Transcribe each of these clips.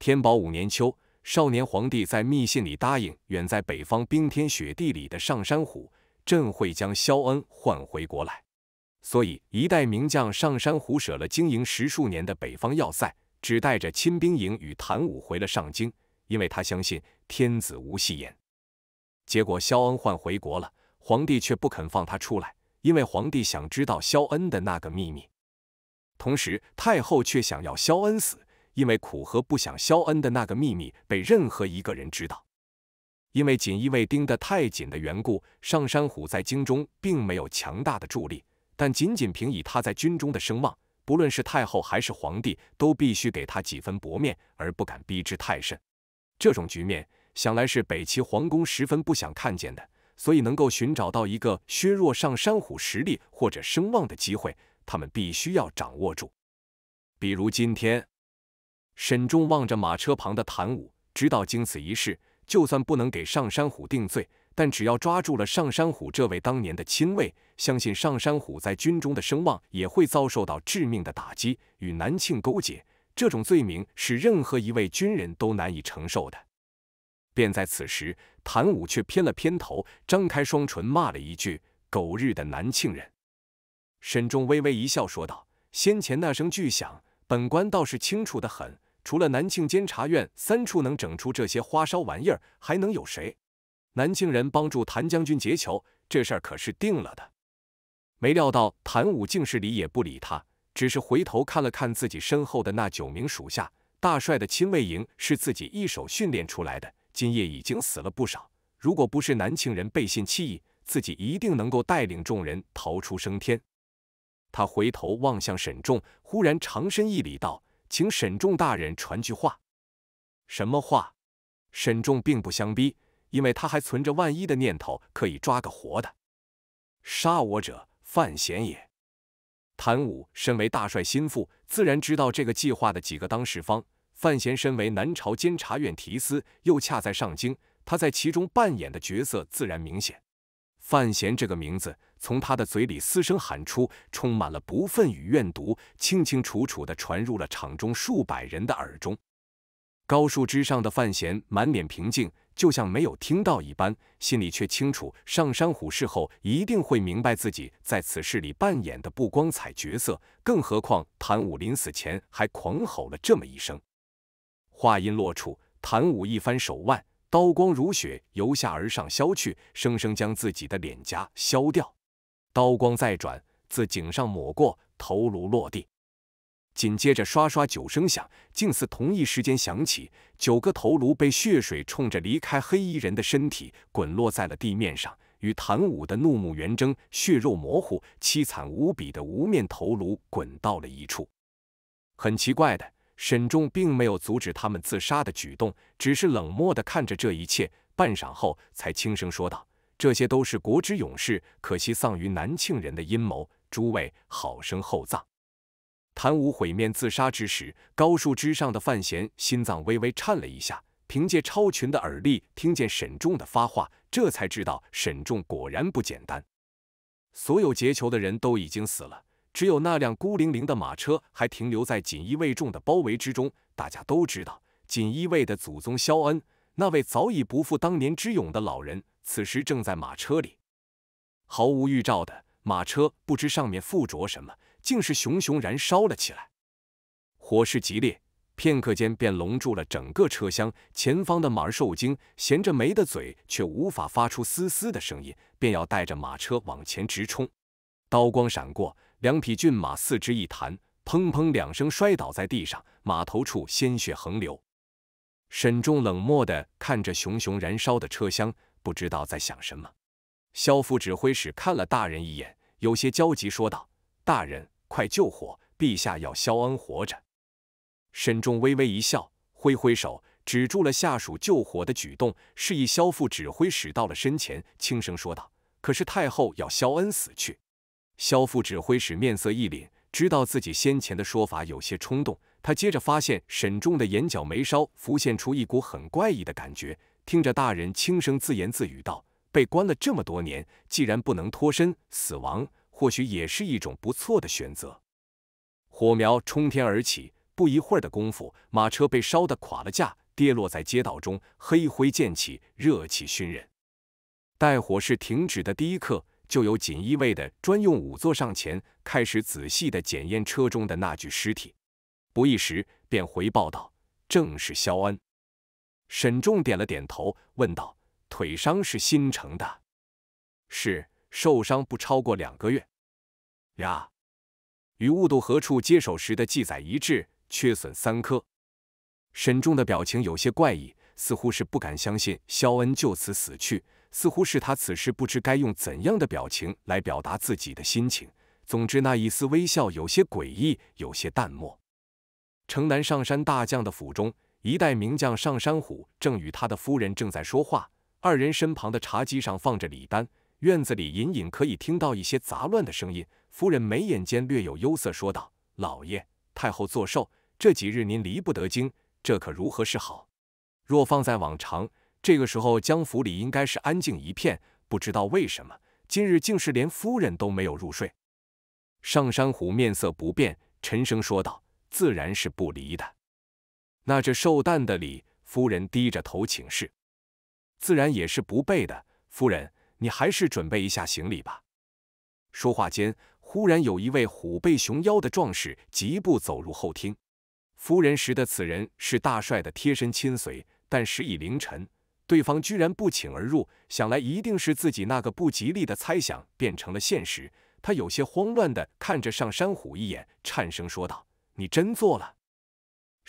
天宝五年秋，少年皇帝在密信里答应远在北方冰天雪地里的上山虎：“朕会将肖恩唤回国来。”所以，一代名将上山虎舍了经营十数年的北方要塞，只带着亲兵营与谭武回了上京，因为他相信天子无戏言。结果，肖恩换回国了，皇帝却不肯放他出来，因为皇帝想知道肖恩的那个秘密。同时，太后却想要肖恩死。因为苦荷不想肖恩的那个秘密被任何一个人知道，因为锦衣卫盯得太紧的缘故，上山虎在京中并没有强大的助力。但仅仅凭以他在军中的声望，不论是太后还是皇帝，都必须给他几分薄面，而不敢逼之太甚。这种局面，想来是北齐皇宫十分不想看见的。所以能够寻找到一个削弱上山虎实力或者声望的机会，他们必须要掌握住。比如今天。沈重望着马车旁的谭武，知道经此一事，就算不能给上山虎定罪，但只要抓住了上山虎这位当年的亲卫，相信上山虎在军中的声望也会遭受到致命的打击。与南庆勾结这种罪名是任何一位军人都难以承受的。便在此时，谭武却偏了偏头，张开双唇骂了一句：“狗日的南庆人！”沈重微微一笑，说道：“先前那声巨响，本官倒是清楚的很。”除了南庆监察院三处能整出这些花哨玩意儿，还能有谁？南庆人帮助谭将军劫囚，这事儿可是定了的。没料到谭武竟是理也不理他，只是回头看了看自己身后的那九名属下。大帅的亲卫营是自己一手训练出来的，今夜已经死了不少。如果不是南庆人背信弃义，自己一定能够带领众人逃出升天。他回头望向沈重，忽然长身一礼道。请沈仲大人传句话。什么话？沈仲并不相逼，因为他还存着万一的念头，可以抓个活的。杀我者，范闲也。谭武身为大帅心腹，自然知道这个计划的几个当事方。范闲身为南朝监察院提司，又恰在上京，他在其中扮演的角色自然明显。范闲这个名字。从他的嘴里嘶声喊出，充满了不忿与怨毒，清清楚楚的传入了场中数百人的耳中。高树枝上的范闲满脸平静，就像没有听到一般，心里却清楚，上山虎事后一定会明白自己在此事里扮演的不光彩角色。更何况谭武临死前还狂吼了这么一声。话音落处，谭武一翻手腕，刀光如雪，由下而上削去，生生将自己的脸颊削掉。刀光再转，自颈上抹过，头颅落地。紧接着，刷刷九声响，竟似同一时间响起，九个头颅被血水冲着离开黑衣人的身体，滚落在了地面上，与谭武的怒目圆睁、血肉模糊、凄惨无比的无面头颅滚到了一处。很奇怪的，沈重并没有阻止他们自杀的举动，只是冷漠的看着这一切，半晌后才轻声说道。这些都是国之勇士，可惜丧于南庆人的阴谋。诸位，好生厚葬。谭武毁灭自杀之时，高树枝上的范闲心脏微微颤了一下。凭借超群的耳力，听见沈重的发话，这才知道沈重果然不简单。所有劫囚的人都已经死了，只有那辆孤零零的马车还停留在锦衣卫众的包围之中。大家都知道，锦衣卫的祖宗肖恩，那位早已不复当年之勇的老人。此时正在马车里，毫无预兆的马车不知上面附着什么，竟是熊熊燃烧了起来。火势极烈，片刻间便笼住了整个车厢。前方的马儿受惊，衔着梅的嘴却无法发出嘶嘶的声音，便要带着马车往前直冲。刀光闪过，两匹骏马四肢一弹，砰砰两声摔倒在地上，马头处鲜血横流。沈重冷漠的看着熊熊燃烧的车厢。不知道在想什么，萧副指挥使看了大人一眼，有些焦急说道：“大人，快救火！陛下要萧恩活着。”沈重微微一笑，挥挥手止住了下属救火的举动，示意萧副指挥使到了身前，轻声说道：“可是太后要萧恩死去。”萧副指挥使面色一凛，知道自己先前的说法有些冲动，他接着发现沈重的眼角眉梢浮现出一股很怪异的感觉。听着大人轻声自言自语道：“被关了这么多年，既然不能脱身，死亡或许也是一种不错的选择。”火苗冲天而起，不一会儿的功夫，马车被烧得垮了架，跌落在街道中，黑灰溅起，热气熏人。待火势停止的第一刻，就有锦衣卫的专用仵作上前，开始仔细的检验车中的那具尸体，不一时便回报道：“正是肖恩。”沈重点了点头，问道：“腿伤是新成的，是受伤不超过两个月呀？与雾渡何处接手时的记载一致，缺损三颗。”沈仲的表情有些怪异，似乎是不敢相信肖恩就此死去，似乎是他此时不知该用怎样的表情来表达自己的心情。总之，那一丝微笑有些诡异，有些淡漠。城南上山大将的府中。一代名将上山虎正与他的夫人正在说话，二人身旁的茶几上放着礼单，院子里隐隐可以听到一些杂乱的声音。夫人眉眼间略有忧色，说道：“老爷，太后做寿，这几日您离不得京，这可如何是好？”若放在往常，这个时候江府里应该是安静一片，不知道为什么今日竟是连夫人都没有入睡。上山虎面色不变，沉声说道：“自然是不离的。”那这寿诞的礼，夫人低着头请示，自然也是不备的。夫人，你还是准备一下行李吧。说话间，忽然有一位虎背熊腰的壮士疾步走入后厅。夫人识得此人是大帅的贴身亲随，但时已凌晨，对方居然不请而入，想来一定是自己那个不吉利的猜想变成了现实。他有些慌乱的看着上山虎一眼，颤声说道：“你真做了？”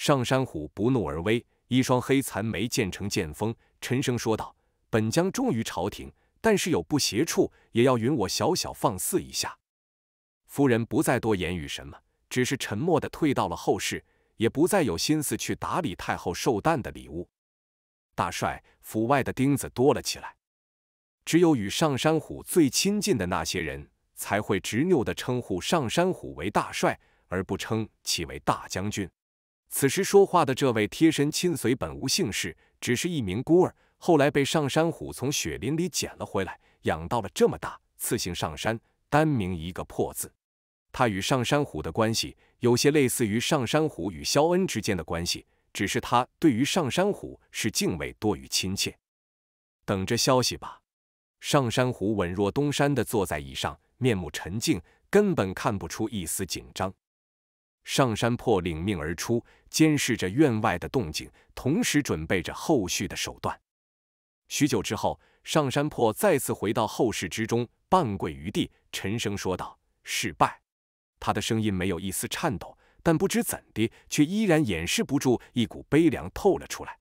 上山虎不怒而威，一双黑蚕眉渐成剑锋，沉声说道：“本将忠于朝廷，但是有不协处，也要允我小小放肆一下。”夫人不再多言语什么，只是沉默的退到了后室，也不再有心思去打理太后寿诞的礼物。大帅府外的钉子多了起来，只有与上山虎最亲近的那些人才会执拗的称呼上山虎为大帅，而不称其为大将军。此时说话的这位贴身亲随本无姓氏，只是一名孤儿，后来被上山虎从雪林里捡了回来，养到了这么大，赐姓上山，单名一个破字。他与上山虎的关系有些类似于上山虎与肖恩之间的关系，只是他对于上山虎是敬畏多于亲切。等着消息吧。上山虎稳若东山的坐在椅上，面目沉静，根本看不出一丝紧张。上山破领命而出。监视着院外的动静，同时准备着后续的手段。许久之后，上山破再次回到后室之中，半跪于地，沉声说道：“失败。”他的声音没有一丝颤抖，但不知怎的，却依然掩饰不住一股悲凉透了出来。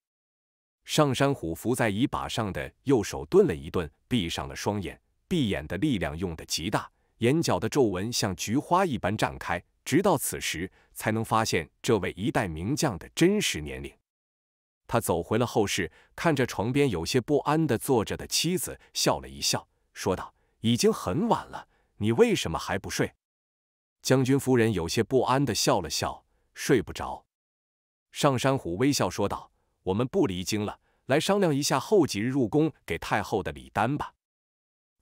上山虎扶在椅把上的右手顿了一顿，闭上了双眼。闭眼的力量用的极大，眼角的皱纹像菊花一般绽开。直到此时。才能发现这位一代名将的真实年龄。他走回了后室，看着床边有些不安的坐着的妻子，笑了一笑，说道：“已经很晚了，你为什么还不睡？”将军夫人有些不安的笑了笑，睡不着。上山虎微笑说道：“我们不离京了，来商量一下后几日入宫给太后的礼单吧。”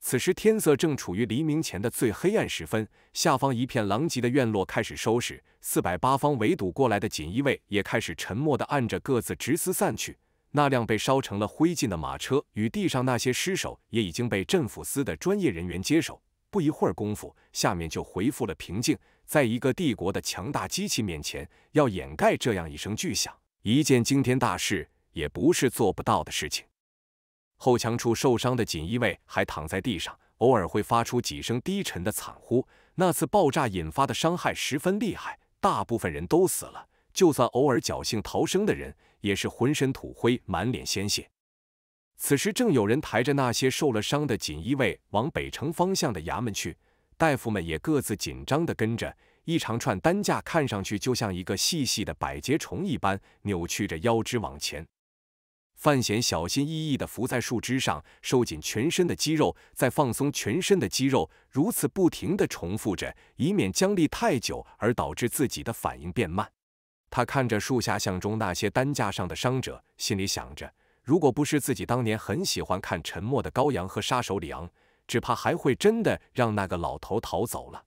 此时天色正处于黎明前的最黑暗时分，下方一片狼藉的院落开始收拾，四百八方围堵过来的锦衣卫也开始沉默地按着各自执丝散去。那辆被烧成了灰烬的马车与地上那些尸首也已经被镇抚司的专业人员接手。不一会儿功夫，下面就恢复了平静。在一个帝国的强大机器面前，要掩盖这样一声巨响，一件惊天大事也不是做不到的事情。后墙处受伤的锦衣卫还躺在地上，偶尔会发出几声低沉的惨呼。那次爆炸引发的伤害十分厉害，大部分人都死了。就算偶尔侥幸逃生的人，也是浑身土灰，满脸鲜血。此时正有人抬着那些受了伤的锦衣卫往北城方向的衙门去，大夫们也各自紧张的跟着。一长串担架看上去就像一个细细的百节虫一般，扭曲着腰肢往前。范闲小心翼翼地伏在树枝上，收紧全身的肌肉，再放松全身的肌肉，如此不停地重复着，以免僵立太久而导致自己的反应变慢。他看着树下巷中那些担架上的伤者，心里想着，如果不是自己当年很喜欢看《沉默的羔羊》和《杀手里昂》，只怕还会真的让那个老头逃走了。